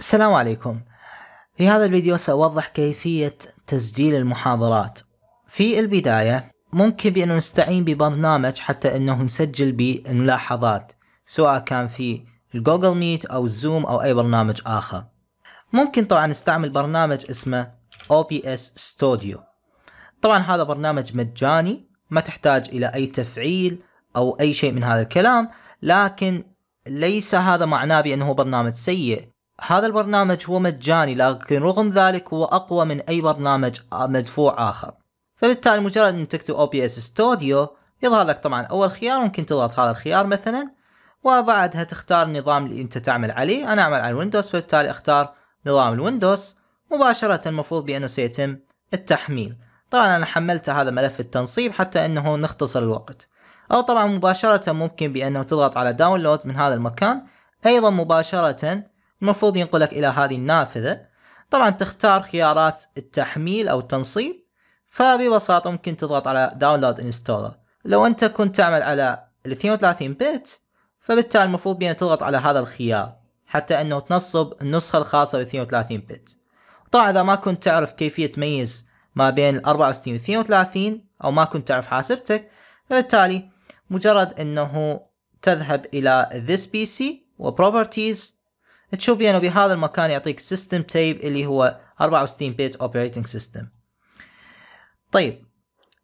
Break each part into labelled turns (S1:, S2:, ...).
S1: السلام عليكم في هذا الفيديو سأوضح كيفية تسجيل المحاضرات في البداية ممكن بأنه نستعين ببرنامج حتى أنه نسجل بالملاحظات سواء كان في الجوجل ميت أو الزوم أو أي برنامج آخر ممكن طبعا نستعمل برنامج اسمه OBS Studio طبعا هذا برنامج مجاني ما تحتاج إلى أي تفعيل أو أي شيء من هذا الكلام لكن ليس هذا معناه بأنه برنامج سيء هذا البرنامج هو مجاني لكن رغم ذلك هو اقوى من اي برنامج مدفوع اخر فبالتالي مجرد ان تكتب او بي اس ستوديو يظهر لك طبعا اول خيار ممكن تضغط هذا الخيار مثلا وبعدها تختار النظام اللي انت تعمل عليه انا اعمل على الويندوز فبالتالي اختار نظام الويندوز مباشرة المفروض بانه سيتم التحميل طبعا انا حملت هذا ملف التنصيب حتى انه نختصر الوقت او طبعا مباشرة ممكن بانه تضغط على داونلود من هذا المكان ايضا مباشرة المفروض ينقلك الى هذه النافذة طبعا تختار خيارات التحميل او التنصيب فببساطة ممكن تضغط على داونلود انستولر لو انت كنت تعمل على ال 32 بت فبالتالي المفروض بأن تضغط على هذا الخيار حتى انه تنصب النسخة الخاصة ب 32 بت طبعا اذا ما كنت تعرف كيفية تميز ما بين ال 64 و 32 او ما كنت تعرف حاسبتك فبالتالي مجرد انه تذهب الى this PC و properties تشوف بانه يعني بهذا المكان يعطيك سيستم تيب اللي هو 64 بيت اوبريتنج سيستم طيب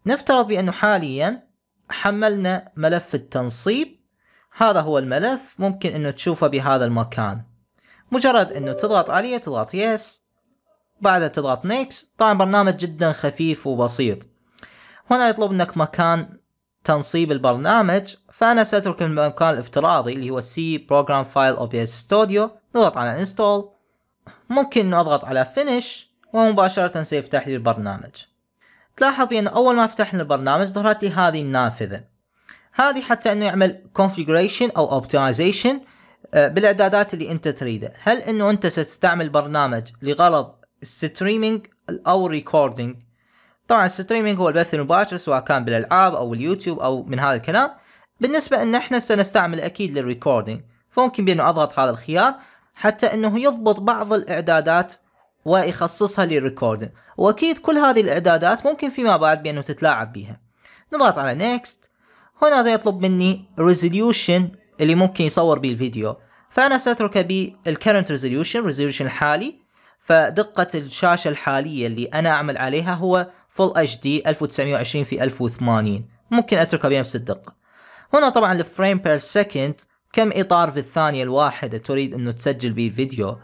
S1: نفترض بانه حاليا حملنا ملف التنصيب هذا هو الملف ممكن انه تشوفه بهذا المكان مجرد انه تضغط عليه تضغط يس بعدها تضغط نيكس طبعا برنامج جدا خفيف وبسيط هنا يطلب منك مكان تنصيب البرنامج فأنا سأترك المكان الافتراضي اللي هو C Program File OBS Studio نضغط على انستول ممكن انه اضغط على فينيش ومباشرة سيفتح لي البرنامج تلاحظ بأن أول ما فتحنا البرنامج ظهرت لي هذه النافذة هذه حتى أنه يعمل configuration أو optimization آه، بالإعدادات اللي أنت تريده هل أنه أنت ستستعمل برنامج لغرض streaming أو recording طبعا ستريمينج هو البث المباشر سواء كان بالألعاب أو اليوتيوب أو من هذا الكلام بالنسبة أن احنا سنستعمل أكيد للريكوردينج فممكن بأنه أضغط هذا الخيار حتى انه يضبط بعض الاعدادات ويخصصها للريكورد واكيد كل هذه الاعدادات ممكن فيما بعد بانه تتلاعب بيها نضغط على نيكست هنا يطلب مني ريزوليوشن اللي ممكن يصور به الفيديو فانا ساترك الكرنت ريزوليوشن ريزوليوشن الحالي فدقة الشاشة الحالية اللي أنا أعمل عليها هو فول اتش دي 1920 في 1080 ممكن أتركها بنفس الدقة هنا طبعا الفريم بير سكند كم إطار في الثانية الواحدة تريد أنه تسجل به فيديو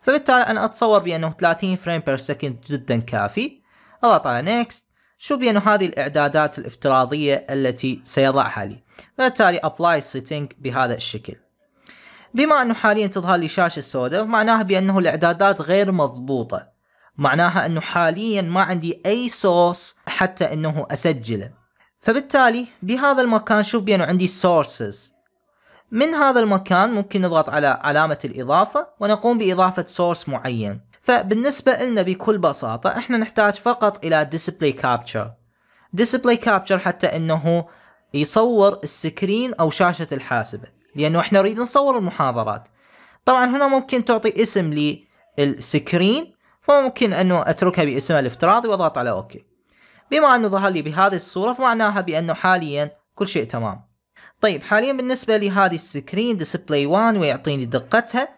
S1: فبالتالي أنا أتصور بأنه 30 فريم بير سكند جدا كافي أضغط على نيكست شوف بأنه هذه الإعدادات الافتراضية التي سيضعها لي فبالتالي أبلاي سيتنج بهذا الشكل بما أنه حاليا تظهر لي شاشة سوداء معناها بأنه الإعدادات غير مضبوطة معناها أنه حاليا ما عندي أي سورس حتى أنه أسجله فبالتالي بهذا المكان شوف بأنه عندي sources من هذا المكان ممكن نضغط على علامة الإضافة ونقوم بإضافة سورس معين فبالنسبة لنا بكل بساطة احنا نحتاج فقط إلى Display Capture Display Capture حتى انه يصور السكرين او شاشة الحاسبة لانه احنا نريد نصور المحاضرات طبعا هنا ممكن تعطي اسم للسكرين فممكن انه اتركها باسمها الافتراضي واضغط على اوكي بما انه ظهر لي بهذه الصورة فمعناها بانه حاليا كل شيء تمام طيب حاليا بالنسبة لهذه السكرين ديسبلاي 1 ويعطيني دقتها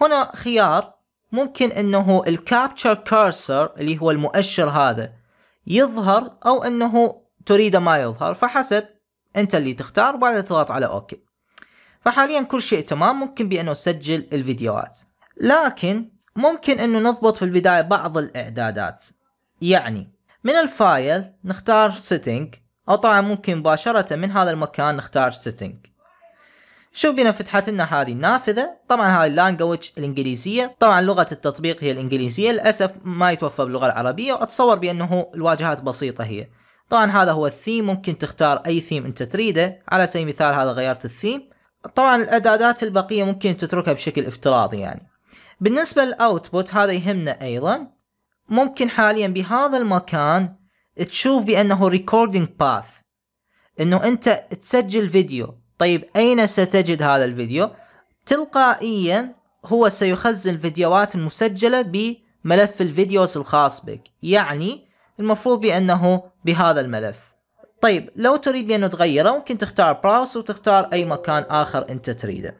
S1: هنا خيار ممكن انه الكابتشر كارسر اللي هو المؤشر هذا يظهر او انه تريده ما يظهر فحسب انت اللي تختار وبعدها تضغط على اوكي فحاليا كل شيء تمام ممكن بانه اسجل الفيديوهات لكن ممكن انه نضبط في البداية بعض الاعدادات يعني من الفايل نختار سيتنج أو طبعا ممكن مباشرة من هذا المكان نختار سيتنج شوف بنا فتحت لنا هذه النافذة طبعا هذه اللانجوج الإنجليزية طبعا لغة التطبيق هي الإنجليزية للأسف ما يتوفر باللغة العربية وأتصور بأنه الواجهات بسيطة هي طبعا هذا هو الثيم ممكن تختار أي ثيم أنت تريده على سبيل المثال هذا غيرت الثيم طبعا الإعدادات البقية ممكن تتركها بشكل افتراضي يعني بالنسبة للأوتبوت هذا يهمنا أيضا ممكن حاليا بهذا المكان تشوف بانه ريكوردينج باث انه انت تسجل فيديو طيب اين ستجد هذا الفيديو تلقائيا هو سيخزن الفيديوهات المسجلة بملف الفيديوز الخاص بك يعني المفروض بأنه بهذا الملف طيب لو تريد بأنه تغيره ممكن تختار براوس وتختار أي مكان آخر أنت تريده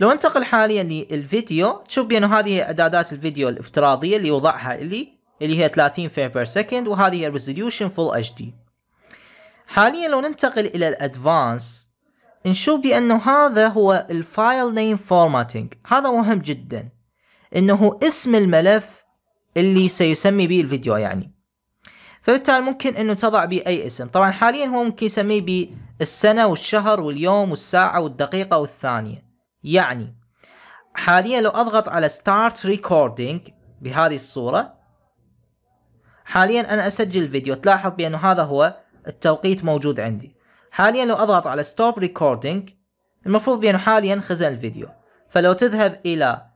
S1: لو انتقل حاليا للفيديو تشوف بأنه هذه أعدادات الفيديو الافتراضية اللي وضعها لي اللي هي 30 فريم بير سكند وهذه الريزوليوشن فول اتش دي حاليا لو ننتقل الى الادفانس نشوف بانه هذا هو الفايل نيم فورماتنج هذا مهم جدا انه اسم الملف اللي سيسمي به الفيديو يعني فبالتالي ممكن انه تضع به اي اسم طبعا حاليا هو ممكن يسميه بالسنه والشهر واليوم والساعه والدقيقه والثانيه يعني حاليا لو اضغط على ستارت ريكوردينج بهذه الصوره حاليا انا اسجل فيديو تلاحظ بانه هذا هو التوقيت موجود عندي حاليا لو اضغط على ستوب ريكوردينج المفروض بانه حاليا خزن الفيديو فلو تذهب الى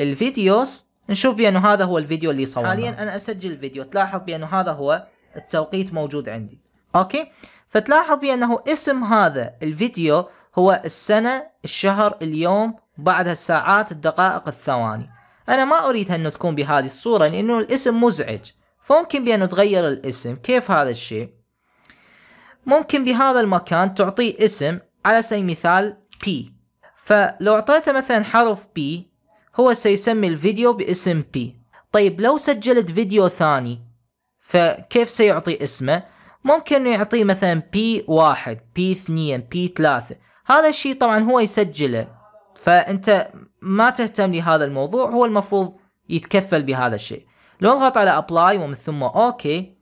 S1: الفيديوز نشوف بانه هذا هو الفيديو اللي صورناه حاليا انا اسجل الفيديو تلاحظ بانه هذا هو التوقيت موجود عندي اوكي فتلاحظ بانه اسم هذا الفيديو هو السنة الشهر اليوم بعدها الساعات الدقائق الثواني أنا ما أريدها أنه تكون بهذه الصورة لأنه الاسم مزعج فممكن بأن تغير الاسم كيف هذا الشيء ممكن بهذا المكان تعطيه اسم على سبيل المثال P فلو أعطيته مثلا حرف P هو سيسمي الفيديو باسم P طيب لو سجلت فيديو ثاني فكيف سيعطي اسمه ممكن انه يعطيه مثلا بي واحد بي اثنين بي ثلاثة هذا الشيء طبعا هو يسجله فانت ما تهتم لهذا الموضوع هو المفروض يتكفل بهذا الشيء لو اضغط على ابلاي ومن ثم اوكي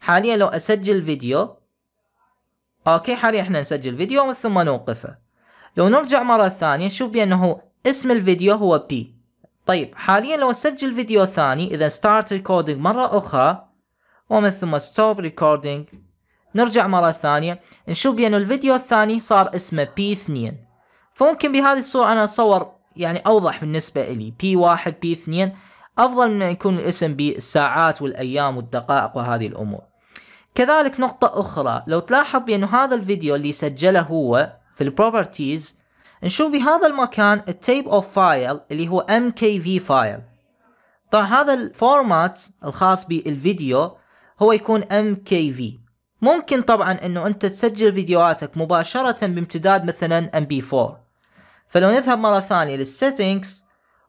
S1: حاليا لو اسجل فيديو اوكي حاليا احنا نسجل فيديو ومن ثم نوقفه لو نرجع مرة ثانية نشوف بانه اسم الفيديو هو بي طيب حاليا لو اسجل فيديو ثاني اذا ستارت ريكوردينج مرة اخرى ومن ثم ستوب ريكوردينج نرجع مرة ثانية نشوف بأنه الفيديو الثاني صار اسمه بي اثنين فممكن بهذه الصورة أنا أصور يعني أوضح بالنسبة إلي بي واحد بي اثنين أفضل من أن يكون الاسم بالساعات والأيام والدقائق وهذه الأمور كذلك نقطة أخرى لو تلاحظ بأنه هذا الفيديو اللي سجله هو في البروبرتيز نشوف بهذا المكان التيب اوف فايل اللي هو MKV فايل طبعا هذا الفورمات الخاص بالفيديو هو يكون MKV ممكن طبعا انه انت تسجل فيديوهاتك مباشرة بامتداد مثلا MP4 فلو نذهب مرة ثانية للسيتنجز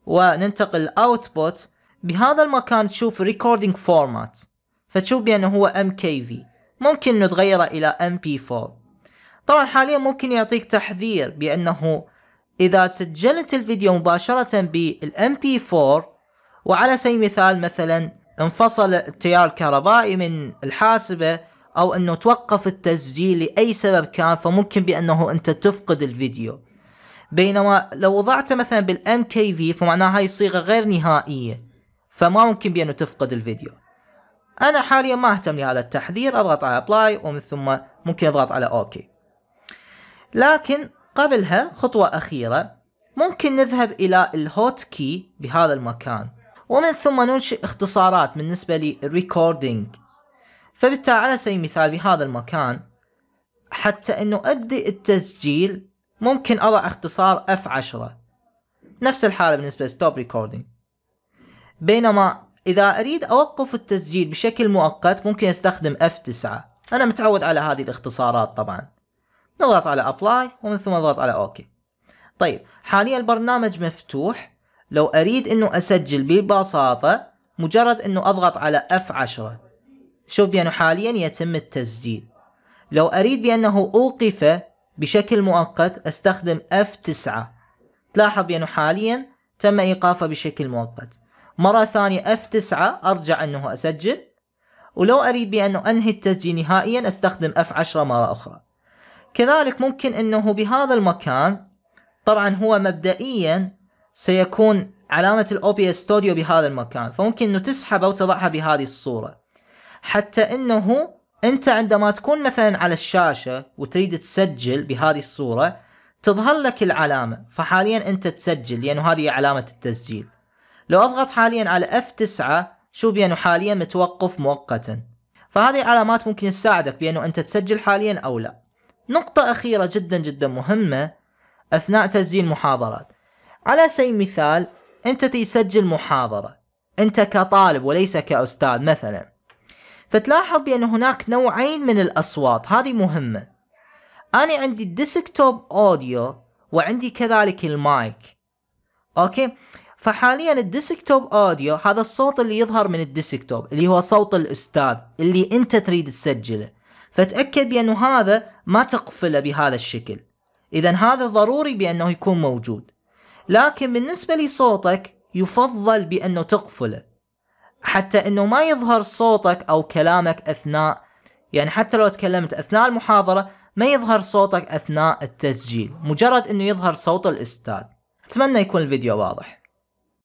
S1: وننتقل الاوتبوت بهذا المكان تشوف ريكوردينج فورمات فتشوف بأنه هو MKV ممكن نتغيره تغيره الى MP4 طبعا حاليا ممكن يعطيك تحذير بانه اذا سجلت الفيديو مباشره mp بالMP4 وعلى سبيل المثال مثلا انفصل التيار الكهربائي من الحاسبة او انه توقف التسجيل لاي سبب كان فممكن بانه انت تفقد الفيديو بينما لو وضعته مثلا بالMKV فمعناها هاي صيغة غير نهائية فما ممكن بأنه تفقد الفيديو أنا حاليا ما أهتم لهذا التحذير أضغط على أبلاي ومن ثم ممكن أضغط على أوكي لكن قبلها خطوة أخيرة ممكن نذهب إلى الهوت كي بهذا المكان ومن ثم ننشئ اختصارات بالنسبة للريكوردينج فبالتالي على سبيل المثال بهذا المكان حتى أنه أبدأ التسجيل ممكن أضع اختصار F10 نفس الحالة بالنسبة لستوب ريكوردينج بينما اذا اريد اوقف التسجيل بشكل مؤقت ممكن استخدم F9 انا متعود على هذه الاختصارات طبعا نضغط على ابلاي ومن ثم نضغط على اوكي طيب حاليا البرنامج مفتوح لو اريد انه اسجل ببساطة مجرد انه اضغط على F10 شوف بانه حاليا يتم التسجيل لو اريد بانه اوقف بشكل مؤقت استخدم F9 تلاحظ بانه حاليا تم ايقافه بشكل مؤقت مرة ثانية F9 أرجع أنه أسجل ولو أريد بأنه أنهي التسجيل نهائيا أستخدم F10 مرة أخرى كذلك ممكن أنه بهذا المكان طبعا هو مبدئيا سيكون علامة الأوبيا ستوديو بهذا المكان فممكن أنه تسحبه وتضعها بهذه الصورة حتى أنه أنت عندما تكون مثلا على الشاشة وتريد تسجل بهذه الصورة تظهر لك العلامة فحاليا أنت تسجل لأنه يعني هذه علامة التسجيل لو اضغط حاليا على F9 شو بأنه حاليا متوقف مؤقتا فهذه علامات ممكن تساعدك بأنه أنت تسجل حاليا أو لا نقطة أخيرة جدا جدا مهمة أثناء تسجيل محاضرات على سبيل المثال أنت تسجل محاضرة أنت كطالب وليس كأستاذ مثلا فتلاحظ بأن هناك نوعين من الأصوات هذه مهمة أنا عندي الديسكتوب أوديو وعندي كذلك المايك أوكي فحاليا الديسكتوب اوديو هذا الصوت اللي يظهر من الديسكتوب اللي هو صوت الاستاذ اللي انت تريد تسجله فتأكد بانه هذا ما تقفله بهذا الشكل اذا هذا ضروري بانه يكون موجود لكن بالنسبة لصوتك يفضل بانه تقفله حتى انه ما يظهر صوتك او كلامك اثناء يعني حتى لو تكلمت اثناء المحاضرة ما يظهر صوتك اثناء التسجيل مجرد انه يظهر صوت الاستاذ اتمنى يكون الفيديو واضح